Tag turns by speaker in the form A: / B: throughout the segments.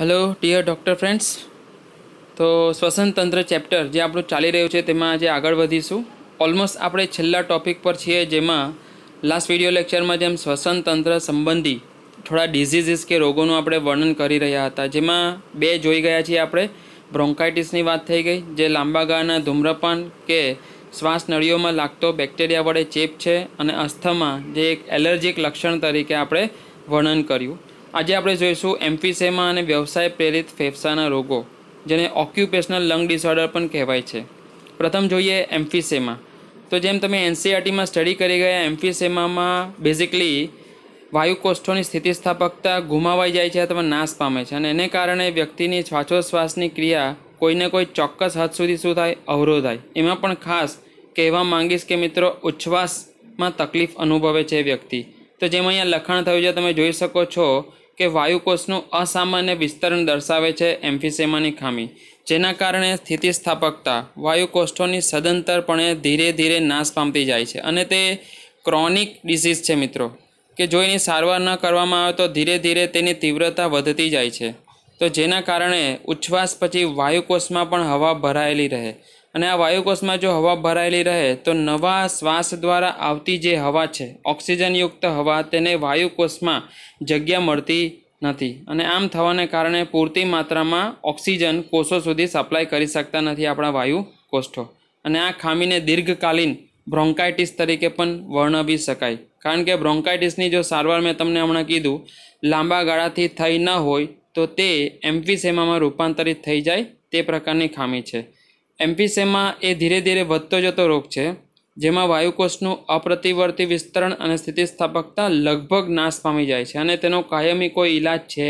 A: hello dear doctor friends તો શ્વસન તંત્ર ચેપ્ટર જે આપણું ચાલી રહ્યું છે તેમાં આજે આગળ વધીશું ઓલમોસ્ટ આપણે છેલ્લા ટૉપિક પર છીએ જેમાં લાસ્ટ વિડિયો લેક્ચરમાં જેમ શ્વસન તંત્ર સંબંધી થોડા ડિઝીઝીસ કે રોગોનું આપણે વર્ણન કરી રહ્યા હતા જેમાં બે જોઈ ગયા છીએ આપણે બ્રોન્કાઇટિસની વાત થઈ ગઈ જે લાંબા ગાળાના ધૂમ્રપાન કે શ્વાસ નળીઓમાં લાગતો બેક્ટેરિયા વડે ચેપ છે અને અસ્થમા જે એક એલર્જીક લક્ષણ તરીકે આપણે વર્ણન કર્યું આજે આપણે જોઈશું એમપીસેમાં અને વ્યવસાય પ્રેરિત ફેફસાના રોગો જેને ઓક્યુપેશનલ લંગ ડિસઓર્ડર પણ કહેવાય છે પ્રથમ જોઈએ એમ્ફીસેમાં તો જેમ તમે એનસીઆરટીમાં સ્ટડી કરી ગયા એમ્ફીસેમામાં બેઝિકલી વાયુકોષ્ઠોની સ્થિતિસ્થાપકતા ગુમાવાઈ જાય છે અથવા નાશ પામે છે અને એને કારણે વ્યક્તિની શ્વાસોશ્વાસની ક્રિયા કોઈને કોઈ ચોક્કસ હદ સુધી શું થાય અવરોધ થાય એમાં પણ ખાસ કહેવા માંગીશ કે મિત્રો ઉચ્છવાસમાં તકલીફ અનુભવે છે વ્યક્તિ તો જેમાં અહીંયા લખાણ થયું છે તમે જોઈ શકો છો કે વાયુકોષનું અસામાન્ય વિસ્તરણ દર્શાવે છે એમ્ફિસેમાની ખામી જેના કારણે સ્થિતિસ્થાપકતા વાયુકોષ્ઠોની સદંતરપણે ધીરે ધીરે નાશ પામતી જાય છે અને તે ક્રોનિક ડિસીઝ છે મિત્રો કે જો એની સારવાર ન કરવામાં આવે તો ધીરે ધીરે તેની તીવ્રતા વધતી જાય છે તો જેના કારણે ઉચ્છવાસ પછી વાયુકોષમાં પણ હવા ભરાયેલી રહે અને આ વાયુકોષમાં જો હવા ભરાયેલી રહે તો નવા શ્વાસ દ્વારા આવતી જે હવા છે ઓક્સિજનયુક્ત હવા તેને વાયુકોષમાં જગ્યા મળતી નથી અને આમ થવાને કારણે પૂરતી માત્રામાં ઓક્સિજન કોષો સુધી સપ્લાય કરી શકતા નથી આપણા વાયુ કોષ્ઠો અને આ ખામીને દીર્ઘકાલીન બ્રોન્કાઇટિસ તરીકે પણ વર્ણવી શકાય કારણ કે બ્રોન્કાઇટિસની જો સારવાર મેં તમને હમણાં કીધું લાંબા ગાળાથી થઈ ન હોય તો તે એમ્ફિસેમામાં રૂપાંતરિત થઈ જાય તે પ્રકારની ખામી છે એમપીસેમાં એ ધીરે ધીરે વધતો જતો રોગ છે જેમાં વાયુકોષનું અપ્રતિવર્તી વિસ્તરણ અને સ્થિતિસ્થાપકતા લગભગ નાશ પામી જાય છે અને તેનો કાયમી કોઈ ઈલાજ છે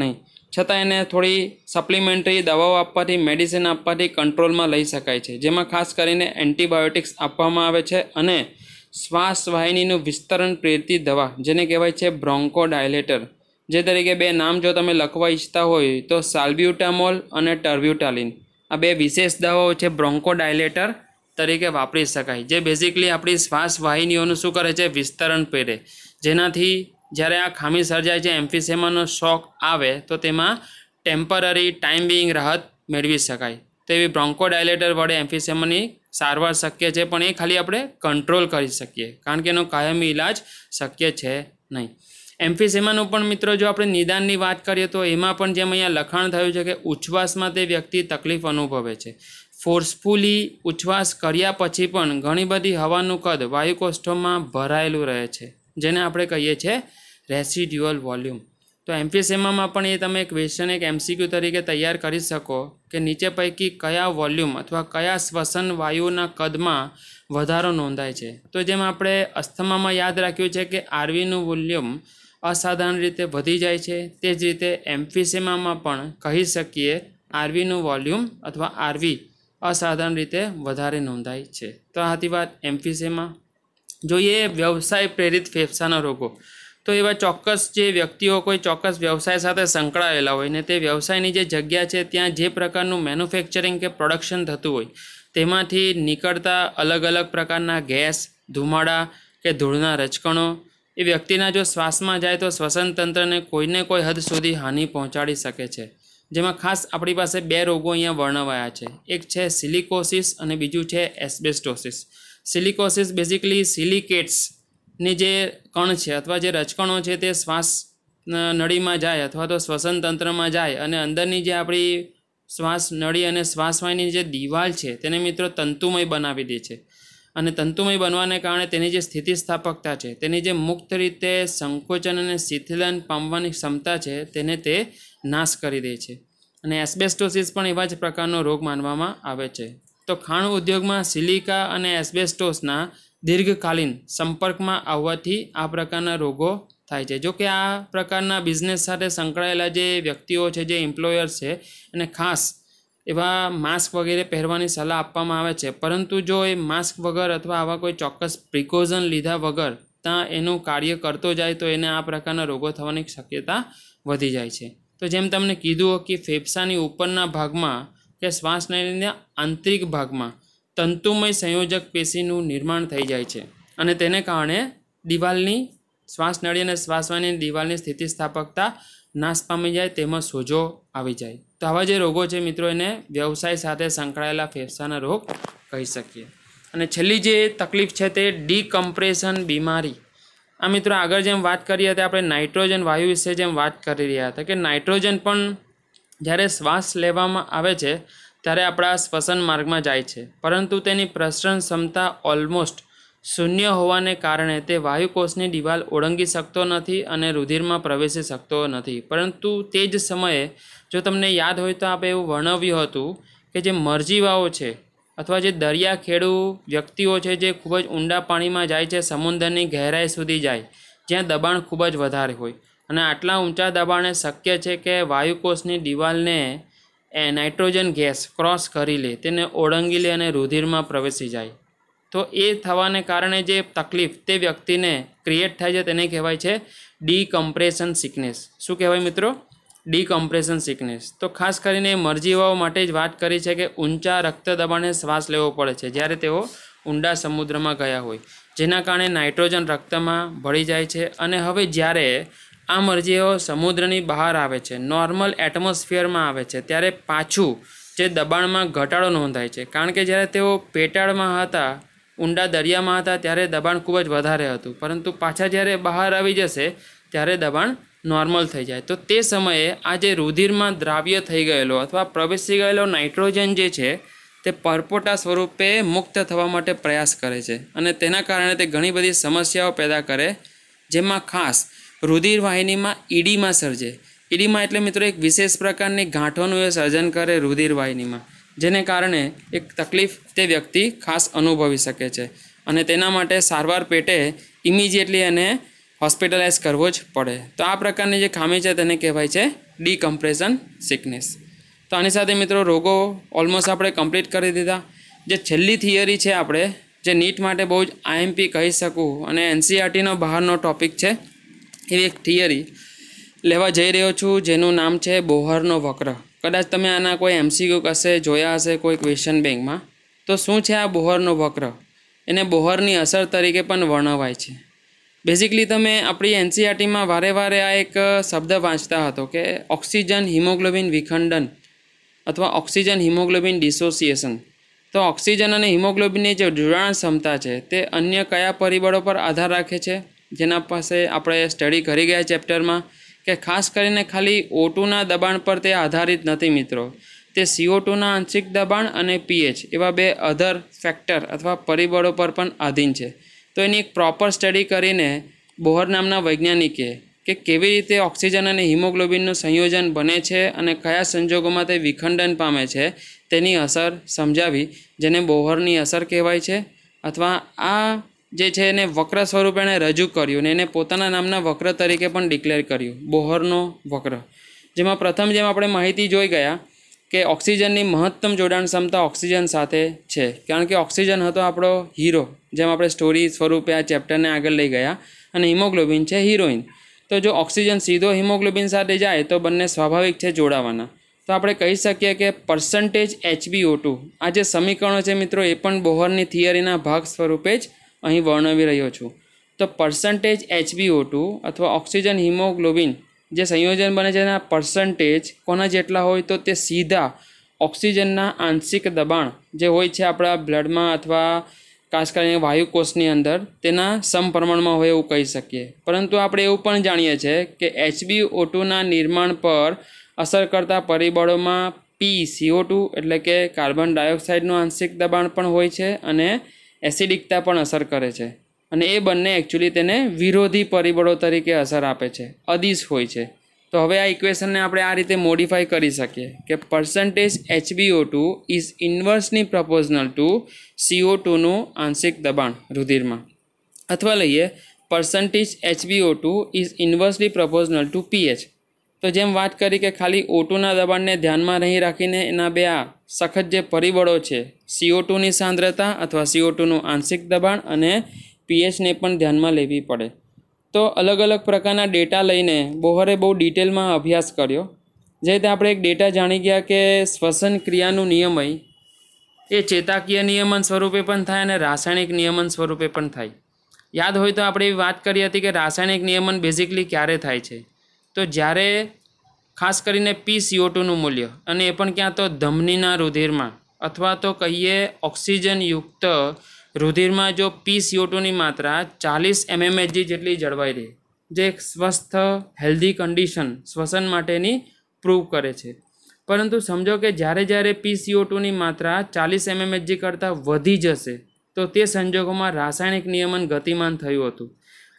A: નહીં છતાં એને થોડી સપ્લિમેન્ટરી દવાઓ આપવાથી મેડિસિન આપવાથી કંટ્રોલમાં લઈ શકાય છે જેમાં ખાસ કરીને એન્ટીબાયોટિક્સ આપવામાં આવે છે અને શ્વાસ વાહિનીનું વિસ્તરણ પ્રેરતી દવા જેને કહેવાય છે બ્રોન્કો ડાયલેટર જે તરીકે બે નામ જો તમે લખવા ઈચ્છતા હોય તો સાલ્બ્યુટામોલ અને ટર્બ્યુટાલિન આ બે વિશેષ દવાઓ છે બ્રોન્કોડાયલેટર તરીકે વાપરી શકાય જે બેઝિકલી આપણી શ્વાસ વાહિનીઓનું શું કરે છે વિસ્તરણ પહેરે જેનાથી જ્યારે આ ખામી સર્જાય છે એમ્ફિસેમાનો શોખ આવે તો તેમાં ટેમ્પરરી ટાઈમ બિંગ રાહત મેળવી શકાય તેવી બ્રોન્કોડાયલેટર વડે એમ્ફિસેમાની સારવાર શક્ય છે પણ એ ખાલી આપણે કંટ્રોલ કરી શકીએ કારણ કે એનો કાયમી ઇલાજ શક્ય છે નહીં એમ્ફિસેમાનું પણ મિત્રો જો આપણે નિદાનની વાત કરીએ તો એમાં પણ જેમ અહીંયા લખાણ થયું છે કે ઉચ્છવાસમાં તે વ્યક્તિ તકલીફ અનુભવે છે ફોર્સફુલી ઉચ્છવાસ કર્યા પછી પણ ઘણી બધી હવાનું કદ વાયુકોષ્ઠોમાં ભરાયેલું રહે છે જેને આપણે કહીએ છીએ રેસિડ્યુઅલ વોલ્યુમ તો એમ્ફિસેમામાં પણ એ તમે ક્વેશ્ચન એક એમસીક્યુ તરીકે તૈયાર કરી શકો કે નીચે પૈકી કયા વોલ્યુમ અથવા કયા શ્વસન વાયુના કદમાં વધારો નોંધાય છે તો જેમ આપણે અસ્થમામાં યાદ રાખ્યું છે કે આરવીનું વોલ્યુમ અસાધારણ રીતે વધી જાય છે તે જ રીતે એમ્ફિસેમામાં પણ કહી શકીએ આરવીનું વોલ્યુમ અથવા આરવી અસાધારણ રીતે વધારે નોંધાય છે તો આથી હતી વાત એમ્ફિસેમા જોઈએ વ્યવસાય પ્રેરિત ફેફસાના રોગો તો એવા ચોક્કસ જે વ્યક્તિઓ કોઈ ચોક્કસ વ્યવસાય સાથે સંકળાયેલા હોય ને તે વ્યવસાયની જે જગ્યા છે ત્યાં જે પ્રકારનું મેન્યુફેક્ચરિંગ કે પ્રોડક્શન થતું હોય તેમાંથી નીકળતા અલગ અલગ પ્રકારના ગેસ ધુમાડા કે ધૂળના રચકણો એ વ્યક્તિના જો શ્વાસમાં જાય તો શ્વસન તંત્રને કોઈને કોઈ હદ સુધી હાનિ પહોંચાડી શકે છે જેમાં ખાસ આપણી પાસે બે રોગો અહીંયા વર્ણવાયા છે એક છે સિલિકોસિસ અને બીજું છે એસ્બેસ્ટોસિસ સિલિકોસિસ બેઝિકલી સિલિકેટ્સની જે કણ છે અથવા જે રચકણો છે તે શ્વાસ નળીમાં જાય અથવા તો શ્વસન તંત્રમાં જાય અને અંદરની જે આપણી શ્વાસ નળી અને શ્વાસવાયની જે દિવાલ છે તેને મિત્રો તંતુમય બનાવી દે છે અને તંતુમય બનવાને કારણે તેની જે સ્થિતિસ્થાપકતા છે તેની જે મુક્ત રીતે સંકોચન અને શિથિલન પામવાની ક્ષમતા છે તેને તે નાશ કરી દે છે અને એસ્બેસ્ટોસિસ પણ એવા જ પ્રકારનો રોગ માનવામાં આવે છે તો ખાણ ઉદ્યોગમાં સિલિકા અને એસ્બેસ્ટોસના દીર્ઘકાલીન સંપર્કમાં આવવાથી આ પ્રકારના રોગો થાય છે જો કે આ પ્રકારના બિઝનેસ સાથે સંકળાયેલા જે વ્યક્તિઓ છે જે એમ્પ્લોયર્સ છે અને ખાસ એવા માસ્ક વગેરે પહેરવાની સલાહ આપવામાં આવે છે પરંતુ જો એ માસ્ક વગર અથવા આવા કોઈ ચોક્કસ પ્રિકોઝન લીધા વગર ત્યાં એનું કાર્ય કરતો જાય તો એને આ પ્રકારના રોગો થવાની શક્યતા વધી જાય છે તો જેમ તમને કીધું કે ફેફસાની ઉપરના ભાગમાં કે શ્વાસનળીના આંતરિક ભાગમાં તંતુમય સંયોજક પેશીનું નિર્માણ થઈ જાય છે અને તેને કારણે દિવાલની શ્વાસનળી અને શ્વાસવાની દિવાલની સ્થિતિસ્થાપકતા નાશ પામી જાય તેમાં સોજો આવી જાય તો આવા જે રોગો છે મિત્રો એને વ્યવસાય સાથે સંકળાયેલા ફેફસાના રોગ કહી શકીએ અને છેલ્લી જે તકલીફ છે તે ડીકમ્પ્રેશન બીમારી આ મિત્રો આગળ જેમ વાત કરી હતી આપણે નાઇટ્રોજન વાયુ વિશે જેમ વાત કરી રહ્યા હતા કે નાઇટ્રોજન પણ જ્યારે શ્વાસ લેવામાં આવે છે ત્યારે આપણા શ્વસન માર્ગમાં જાય છે પરંતુ તેની પ્રસરણ ક્ષમતા ઓલમોસ્ટ શૂન્ય હોવાને કારણે તે વાયુકોષની દિવાલ ઓળંગી શકતો નથી અને રુધિરમાં પ્રવેશી શકતો નથી પરંતુ તે જ સમયે જો તમને યાદ હોય તો આપણે એવું વર્ણવ્યું હતું કે જે મરજીવાઓ છે અથવા જે દરિયા ખેડૂ વ્યક્તિઓ છે જે ખૂબ જ ઊંડા પાણીમાં જાય છે સમુદ્રની ગહેરાઈ સુધી જાય જ્યાં દબાણ ખૂબ જ વધારે હોય અને આટલા ઊંચા દબાણે શક્ય છે કે વાયુકોષની દિવાલને એ નાઇટ્રોજન ગેસ ક્રોસ કરી લે તેને ઓળંગી લે અને રુધિરમાં પ્રવેશી જાય તો એ થવાને કારણે જે તકલીફ તે વ્યક્તિને ક્રિએટ થાય છે તેને કહેવાય છે ડીકમ્પ્રેશન સિકનેસ શું કહેવાય મિત્રો ડીકમ્પ્રેશન સિકનેસ તો ખાસ કરીને મરજીવાઓ માટે જ વાત કરી છે કે ઊંચા રક્ત દબાણે શ્વાસ લેવો પડે છે જ્યારે તેઓ ઊંડા સમુદ્રમાં ગયા હોય જેના કારણે નાઇટ્રોજન રક્તમાં ભળી જાય છે અને હવે જ્યારે આ મરજીઓ સમુદ્રની બહાર આવે છે નોર્મલ એટમોસ્ફિયરમાં આવે છે ત્યારે પાછું જે દબાણમાં ઘટાડો નોંધાય છે કારણ કે જ્યારે તેઓ પેટાળમાં હતા ઊંડા દરિયામાં હતા ત્યારે દબાણ ખૂબ જ વધારે હતું પરંતુ પાછા જ્યારે બહાર આવી જશે ત્યારે દબાણ નોર્મલ થઈ જાય તો તે સમયે આ જે રુધિરમાં દ્રાવ્ય થઈ ગયેલો અથવા પ્રવેશી ગયેલો નાઇટ્રોજન જે છે તે પરપોટા સ્વરૂપે મુક્ત થવા માટે પ્રયાસ કરે છે અને તેના કારણે તે ઘણી બધી સમસ્યાઓ પેદા કરે જેમાં ખાસ રુધિરવાહિનીમાં ઈડીમાં સર્જે ઈડીમાં એટલે મિત્રો એક વિશેષ પ્રકારની ગાંઠોનું એ સર્જન કરે રુધિરવાહિનીમાં જેને કારણે એક તકલીફ તે વ્યક્તિ ખાસ અનુભવી શકે છે અને તેના માટે સારવાર પેટે ઇમિજિએટલી એને હોસ્પિટલાઇઝ કરવો જ પડે તો આ પ્રકારની જે ખામી છે તેને કહેવાય છે ડીકમ્પ્રેશન સિકનેસ તો આની સાથે મિત્રો રોગો ઓલમોસ્ટ આપણે કમ્પ્લીટ કરી દીધા જે છેલ્લી થિયરી છે આપણે જે નીટ માટે બહુ જ આઈએમપી કહી શકું અને એનસીઆરટીનો e બહારનો ટૉપિક છે એવી એક થિયરી લેવા જઈ રહ્યો છું જેનું નામ છે બોહરનો વક્ર કદાચ તમે આના કોઈ એમસીક્યુ કશે જોયા હશે કોઈ ક્વેશ્ચન બેંકમાં તો શું છે આ બોહરનો વક્ર એને બોહરની અસર તરીકે પણ વર્ણવાય છે બેઝિકલી તમે આપણી એનસીઆરટીમાં વારે વારે આ એક શબ્દ વાંચતા હતો કે ઓક્સિજન હિમોગ્લોબિન વિખંડન અથવા ઓક્સિજન હિમોગ્લોબિન ડિસોસિએશન તો ઓક્સિજન અને હિમોગ્લોબિનની જે જોડાણ ક્ષમતા છે તે અન્ય કયા પરિબળો પર આધાર રાખે છે જેના પાસે આપણે સ્ટડી કરી ગયા ચેપ્ટરમાં કે ખાસ કરીને ખાલી ઓટુના દબાણ પર તે આધારિત નથી મિત્રો તે સીઓટુના આંશિક દબાણ અને પીએચ એવા બે અધર ફેક્ટર અથવા પરિબળો પર પણ આધીન છે તો એની એક પ્રોપર સ્ટડી કરીને બોહર નામના વૈજ્ઞાનિકે કે કેવી રીતે ઓક્સિજન અને હિમોગ્લોબિનનું સંયોજન બને છે અને કયા સંજોગોમાં તે વિખંડન પામે છે તેની અસર સમજાવી જેને બોહરની અસર કહેવાય છે અથવા આ જે છે એને વક્ર સ્વરૂપે એણે રજૂ કર્યું ને એને પોતાના નામના વક્ર તરીકે પણ ડિક્લેર કર્યું બોહરનો વક્ર જેમાં પ્રથમ જેમ આપણે માહિતી જોઈ ગયા કે ઓક્સિજનની મહત્તમ જોડાણ ક્ષમતા ઓક્સિજન સાથે છે કારણ કે ઓક્સિજન હતો આપણો હીરો જેમ આપણે સ્ટોરી સ્વરૂપે આ ચેપ્ટરને આગળ લઈ ગયા અને હિમોગ્લોબિન છે હિરોઈન તો જો ઓક્સિજન સીધો હિમોગ્લોબિન સાથે જાય તો બંને સ્વાભાવિક છે જોડાવાના તો આપણે કહી શકીએ કે પર્સન્ટેજ એચબીઓ ટુ આ જે સમીકરણો છે મિત્રો એ પણ બોહરની થિયરીના ભાગ સ્વરૂપે જ અહીં વર્ણવી રહ્યો છું તો પર્સન્ટેજ એચબીઓ ટુ અથવા ઓક્સિજન હિમોગ્લોબિન જે સંયોજન બને છે એના પર્સન્ટેજ કોના જેટલા હોય તો તે સીધા ઓક્સિજનના આંશિક દબાણ જે હોય છે આપણા બ્લડમાં અથવા ખાસ કરીને વાયુકોષની અંદર તેના સમપ્રમાણમાં હોય એવું કહી શકીએ પરંતુ આપણે એવું પણ જાણીએ છીએ કે એચબી ઓટુના નિર્માણ પર અસર કરતા પરિબળોમાં પી સીઓ ટુ એટલે કે કાર્બન ડાયોક્સાઇડનું આંશિક દબાણ પણ હોય છે અને એસિડિકતા પણ અસર કરે છે અને એ બંને એકચ્યુઅલી તેને વિરોધી પરિબળો તરીકે અસર આપે છે અદિશ હોય છે તો હવે આ ઇક્વેશનને આપણે આ રીતે મોડિફાઈ કરી શકીએ કે પર્સન્ટેજ એચબીઓ ટુ ઇઝ ઇન્વર્સની પ્રપોઝનલ ટુ સીઓ ટુનું આંશિક દબાણ રુધિરમાં અથવા લઈએ percentage HBO two is inversely proportional to pH તો જેમ વાત કરી કે ખાલી ઓટુના દબાણને ધ્યાનમાં નહીં રાખીને એના બે આ સખત જે પરિબળો છે સીઓટુની સાંદ્રતા અથવા સીઓટુનું આંશિક દબાણ અને પીએચને પણ ધ્યાનમાં લેવી પડે તો અલગ અલગ પ્રકારના ડેટા લઈને બોહરે બહુ ડિટેલમાં અભ્યાસ કર્યો જે રીતે આપણે એક ડેટા જાણી ગયા કે શ્વસન ક્રિયાનું નિયમય એ ચેતાકીય નિયમન સ્વરૂપે પણ થાય અને રાસાયણિક નિયમન સ્વરૂપે પણ થાય યાદ હોય તો આપણે એવી વાત કરી હતી કે રાસાયણિક નિયમન બેઝિકલી ક્યારે થાય છે તો જ્યારે ખાસ કરીને પી સીઓ ટુનું મૂલ્ય અને એ પણ ક્યાં તો ધમનીના રુધિરમાં અથવા તો કહીએ ઓક્સિજનયુક્ત રુધિરમાં જો પી સીઓ ટુની માત્રા ચાલીસ એમએમએચજી જેટલી જળવાઈ રહે જે એક સ્વસ્થ હેલ્ધી કન્ડિશન શ્વસન માટેની પ્રૂવ કરે છે પરંતુ સમજો કે જ્યારે જ્યારે પી સીઓ ટુની માત્રા ચાલીસ એમએમએચજી કરતાં વધી જશે તો તે સંજોગોમાં રાસાયણિક નિયમન ગતિમાન થયું હતું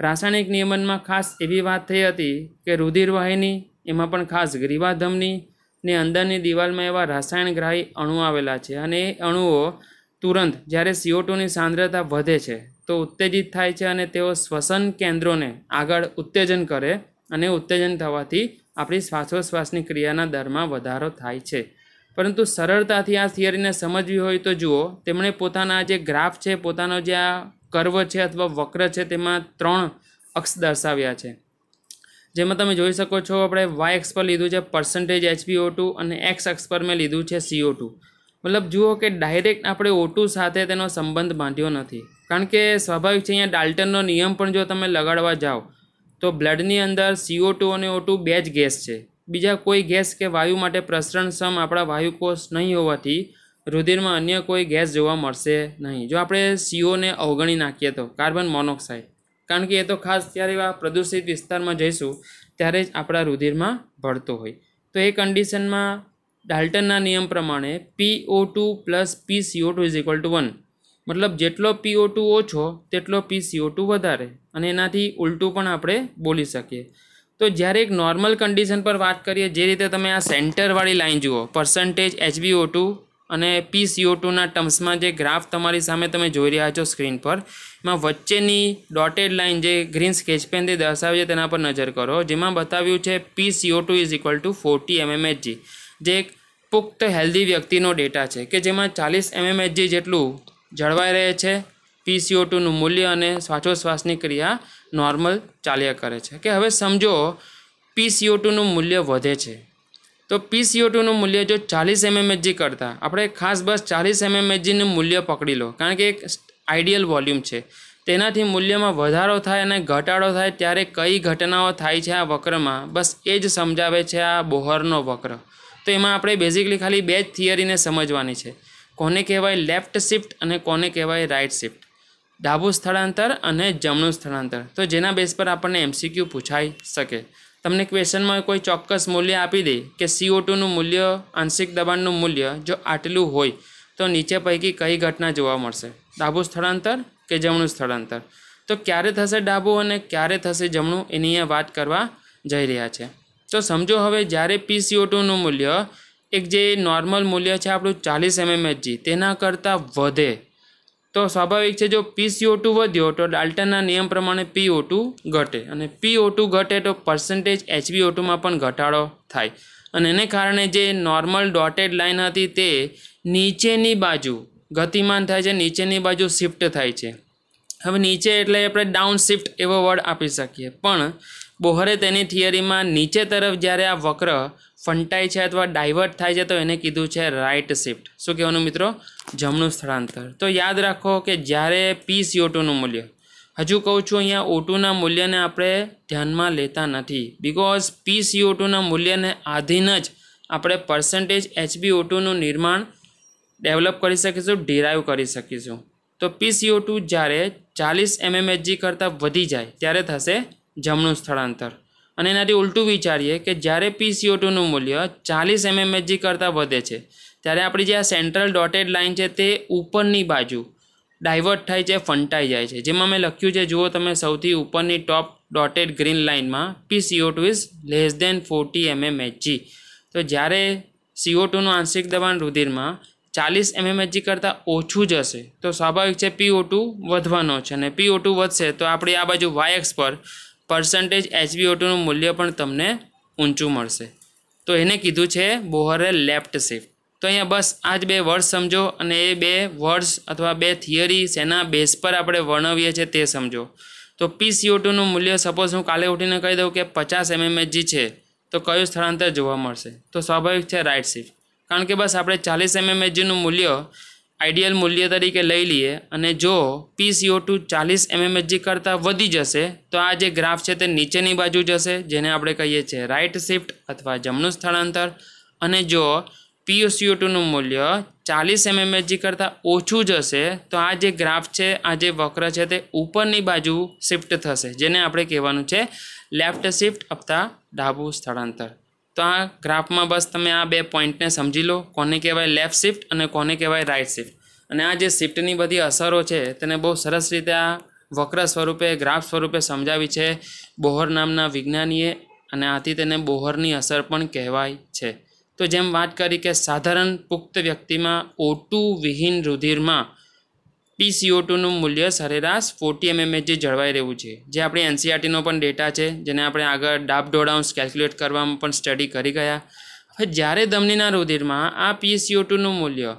A: રાસાયણિક નિયમનમાં ખાસ એવી વાત થઈ હતી કે રુધિરવાહિની એમાં પણ ખાસ ગ્રીવાધમની ધમની ને અંદરની દિવાલમાં એવા રસાયણગ્રાહી અણુ આવેલા છે અને એ અણુઓ તુરંત જ્યારે સીઓટુની સાંદ્રતા વધે છે તો ઉત્તેજિત થાય છે અને તેઓ શ્વસન કેન્દ્રોને આગળ ઉત્તેજન કરે અને ઉત્તેજન થવાથી આપણી શ્વાસોશ્વાસની ક્રિયાના દરમાં વધારો થાય છે પરંતુ સરળતાથી આ થિયરીને સમજવી હોય તો જુઓ તેમણે પોતાના જે ગ્રાફ છે પોતાનો જે આ કર્વ છે અથવા વક્ર છે તેમાં ત્રણ અક્ષ દર્શાવ્યા છે જેમાં તમે જોઈ શકો છો આપણે વાય એક્સ પર લીધું છે પર્સન્ટેજ એચપીઓ ટુ અને એક્સ એક્સ પર મેં લીધું છે સીઓ ટુ મતલબ જુઓ કે ડાયરેક્ટ આપણે ઓટુ સાથે તેનો સંબંધ બાંધ્યો નથી કારણ કે સ્વાભાવિક છે અહીંયા ડાલ્ટનનો નિયમ પણ જો તમે લગાડવા જાઓ તો બ્લડની અંદર સીઓ ટુ અને ઓટુ બે જ ગેસ છે બીજા કોઈ ગેસ કે વાયુ માટે પ્રસરણક્ષમ આપણા વાયુકોષ નહીં હોવાથી રુધિરમાં અન્ય કોઈ ગેસ જોવા મળશે નહીં જો આપણે સીઓને અવગણી નાખીએ તો કાર્બન મોનોક્સાઇડ કારણ કે એ તો ખાસ જ્યારે એવા પ્રદૂષિત વિસ્તારમાં જઈશું ત્યારે જ આપણા રુધિરમાં ભળતો હોય તો એ કન્ડિશનમાં ડાલ્ટનના નિયમ પ્રમાણે P O two plus P CO two is equal to one મતલબ જેટલો પી ઓ ટુ ઓછો તેટલો પી સીઓ ટુ વધારે અને એનાથી ઉલટું પણ આપણે બોલી શકીએ તો જ્યારે એક નોર્મલ કન્ડિશન પર વાત કરીએ જે રીતે તમે આ સેન્ટરવાળી લાઇન જુઓ પર્સન્ટેજ એચબીઓ ટુ અને પી સીઓ ટુના ટર્મ્સમાં જે ગ્રાફ તમારી સામે તમે જોઈ રહ્યા છો સ્ક્રીન પર એમાં વચ્ચેની ડોટેડ લાઇન જે ગ્રીન સ્કેચ પેન તે દર્શાવે છે તેના પર નજર કરો જેમાં બતાવ્યું છે P CO two is equal to forty mmHg જે એક પુખ્ત હેલ્ધી વ્યક્તિનો ડેટા છે કે જેમાં ચાલીસ એમએમએચજી જેટલું જળવાઈ રહે છે પી સીઓ ટુનું મૂલ્ય અને શ્વાસોશ્વાસની ક્રિયા નોર્મલ ચાલ્યા કરે છે કે હવે સમજો પી સીઓ ટુનું મૂલ્ય વધે છે તો પી સીઓ ટુનું મૂલ્ય જો ચાલીસ એમએમએચજી કરતાં આપણે ખાસ બસ ચાલીસ એમએમએચજીનું મૂલ્ય પકડી લો કારણ કે એક આઈડિયલ વોલ્યુમ છે તેનાથી મૂલ્યમાં વધારો થાય અને ઘટાડો થાય ત્યારે કઈ ઘટનાઓ થાય છે આ વક્રમાં બસ એ જ સમજાવે છે આ બોહરનો વક્ર તો એમાં આપણે બેઝિકલી ખાલી બે જ થિયરીને સમજવાની છે કોને કહેવાય લેફ્ટ શિફ્ટ અને કોને કહેવાય રાઇટ શિફ્ટ ડાબું સ્થળાંતર અને જમણું સ્થળાંતર તો જેના બેઝ પર આપણને એમસીક્યુ પૂછાઈ શકે તમને ક્વેશ્ચનમાં કોઈ ચોક્કસ મૂલ્ય આપી દે કે સીઓ ટુનું મૂલ્ય આંશિક દબાણનું મૂલ્ય જો આટલું હોય તો નીચે પૈકી કઈ ઘટના જોવા મળશે ડાબું સ્થળાંતર કે જમણું સ્થળાંતર તો ક્યારે થશે ડાબું અને ક્યારે થશે જમણું એની વાત કરવા જઈ રહ્યા છે તો સમજો હવે જ્યારે પી સીઓ ટુનું મૂલ્ય એક જે નોર્મલ મૂલ્ય છે આપણું ચાલીસ એમએમએચજી તેના કરતાં વધે તો સ્વાભાવિક છે જો પીસીઓ ટુ વધ્યો તો ડાલ્ટનના નિયમ પ્રમાણે પીઓ ટુ ઘટે અને પીઓ ટુ ઘટે તો પર્સન્ટેજ એચબીઓ ટુમાં પણ ઘટાડો થાય અને એને કારણે જે નોર્મલ ડોટેડ લાઇન હતી તે નીચેની બાજુ ગતિમાન થાય છે નીચેની બાજુ શિફ્ટ થાય છે હવે નીચે એટલે આપણે ડાઉન શિફ્ટ એવો વર્ડ આપી શકીએ પણ બોહરે તેની થિયરીમાં નીચે તરફ જ્યારે આ વક્ર ફંટાય છે અથવા ડાયવર્ટ થાય છે તો એને કીધું છે રાઇટ શિફ્ટ શું કહેવાનું મિત્રો જમણું સ્થળાંતર તો યાદ રાખો કે જ્યારે પી સીઓટુનું મૂલ્ય હજુ કહું છું અહીંયા ઓટુના મૂલ્યને આપણે ધ્યાનમાં લેતા નથી બિકોઝ પી સીઓટુના મૂલ્યને આધીન જ આપણે પર્સન્ટેજ એચબી ઓટુનું નિર્માણ ડેવલપ કરી શકીશું ડિરાઈવ કરી શકીશું તો પી સીઓ ટુ જ્યારે ચાલીસ એમએમએચજી કરતાં વધી જાય ત્યારે થશે જમણું સ્થળાંતર અને એનાથી ઉલટું વિચારીએ કે જ્યારે પીસીઓ ટુનું મૂલ્ય ચાલીસ એમએમએચજી કરતાં વધે છે ત્યારે આપણી જે આ સેન્ટ્રલ ડોટેડ લાઇન છે તે ઉપરની બાજુ ડાયવર્ટ થાય છે ફંટાઈ જાય છે જેમાં મેં લખ્યું છે જુઓ તમે સૌથી ઉપરની ટોપ ડોટેડ ગ્રીન લાઇનમાં P CO two is less than forty mmHg તો જ્યારે સીઓ ટુનું આંશિક દબાણ રુધિરમાં ચાલીસ એમએમએચજી કરતાં ઓછું જશે તો સ્વાભાવિક છે પીઓ ટુ વધવાનો છે અને પીઓ ટુ વધશે તો આપણે આ બાજુ વાયએક્સ પર પર્સન્ટેજ એચબીઓટુનું મૂલ્ય પણ તમને ઊંચું મળશે તો એને કીધું છે બોહરે લેફ્ટ શિફ્ટ તો અહીંયા બસ આ જ બે વર્ડ્સ સમજો અને એ બે વર્ડ્સ અથવા બે થિયરી શેના બેઝ પર આપણે વર્ણવીએ છીએ તે સમજો તો પીસીઓ ટુનું મૂલ્ય સપોઝ હું કાલે ઉઠીને કહી દઉં કે પચાસ એમએમએચજી છે તો કયું સ્થળાંતર જોવા મળશે તો સ્વાભાવિક છે રાઇટ શિફ્ટ કારણ કે બસ આપણે ચાલીસ એમએમએચજીનું મૂલ્ય આઈડિયલ મૂલ્ય તરીકે લઈ લઈએ અને જો પી સીઓ ટુ ચાલીસ એમએમએચજી કરતાં વધી જશે તો આ જે ગ્રાફ છે તે નીચેની બાજુ જશે જેને આપણે કહીએ છીએ રાઇટ શિફ્ટ અથવા જમણું સ્થળાંતર અને જો પીઓ સીઓ ટુનું મૂલ્ય ચાલીસ એમએમએચજી કરતાં ઓછું જશે તો આ જે ગ્રાફ છે આ જે વક્ર છે તે ઉપરની બાજુ શિફ્ટ થશે જેને આપણે કહેવાનું છે લેફ્ટ શિફ્ટ અથવા ડાબું સ્થળાંતર તો આ ગ્રાફમાં બસ તમે આ બે પોઈન્ટને સમજી લો કોને કહેવાય લેફ્ટ શિફ્ટ અને કોને કહેવાય રાઇટ શિફ્ટ અને આ જે શિફ્ટની બધી અસરો છે તેને બહુ સરસ રીતે આ વક્ર સ્વરૂપે ગ્રાફ સ્વરૂપે સમજાવી છે બોહર નામના વિજ્ઞાનીએ અને આથી તેને બોહરની અસર પણ કહેવાય છે તો જેમ વાત કરી કે સાધારણ પુખ્ત વ્યક્તિમાં ઓટુ વિહીન રુધિરમાં પીસીઓ ટુનું મૂલ્ય સરેરાશ ફોર્ટી એમએમએચ જે જળવાઈ રહેવું છે જે આપણી એનસીઆરટીનો e પણ ડેટા છે જેને આપણે આગળ ડાબ ડોડાઉન્સ કેલ્ક્યુલેટ કરવામાં પણ સ્ટડી કરી ગયા હવે જ્યારે ધમનીના રુધિરમાં આ પીસીઓ ટુનું મૂલ્ય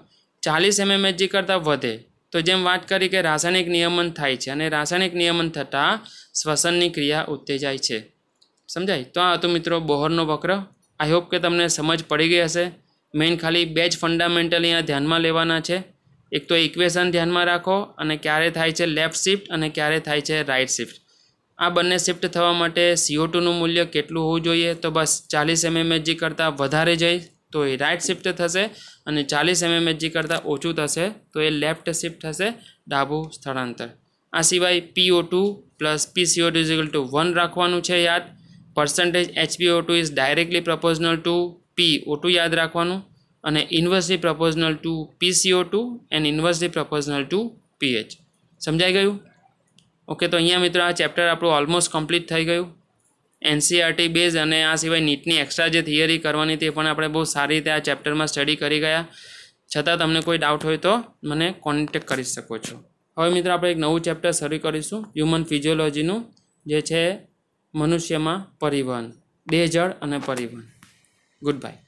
A: ચાલીસ એમએમએચ જે કરતાં વધે તો જેમ વાત કરી કે રાસાયણિક નિયમન થાય છે અને રાસાયણિક નિયમન થતાં શ્વસનની ક્રિયા ઉત્તેજાય છે સમજાય તો આ હતું મિત્રો બહોરનો વક્ર આઈ હોપ કે તમને સમજ પડી ગઈ હશે મેઇન ખાલી બે જ ફંડામેન્ટલ અહીંયા ધ્યાનમાં લેવાના છે એક તો ઇક્વેશન ધ્યાનમાં રાખો અને ક્યારે થાય છે લેફ્ટ શિફ્ટ અને ક્યારે થાય છે રાઇટ શિફ્ટ આ બંને શિફ્ટ થવા માટે સીઓ ટુનું મૂલ્ય કેટલું હોવું જોઈએ તો બસ ચાલીસ એમએમએચજી કરતાં વધારે જઈ તો એ રાઇટ શિફ્ટ થશે અને ચાલીસ એમએમએચજી કરતાં ઓછું થશે તો એ લેફ્ટ શિફ્ટ થશે ડાબું સ્થળાંતર આ સિવાય PO two plus PCO two is equal to one રાખવાનું છે યાદ percentage HPO two is directly proportional to P O two યાદ રાખવાનું અને inversely proportional to PCO two and inversely proportional to pH સમજાઈ ગયું ઓકે તો અહીંયા મિત્રો આ ચેપ્ટર આપણું ઓલમોસ્ટ કમ્પ્લીટ થઈ ગયું એનસીઆરટી બેઝ e અને આ સિવાય નીટની એક્સ્ટ્રા જે થિયરી કરવાની તે પણ આપણે બહુ સારી રીતે આ ચેપ્ટરમાં સ્ટડી કરી ગયા છતાં તમને કોઈ ડાઉટ હોય તો મને કોન્ટેક્ટ કરી શકો છો હવે મિત્રો આપણે એક નવું ચેપ્ટર શરૂ કરીશું હ્યુમન ફિઝિયોલોજીનું જે છે મનુષ્યમાં પરિવહન દેહજળ અને પરિવહન ગુડ બાય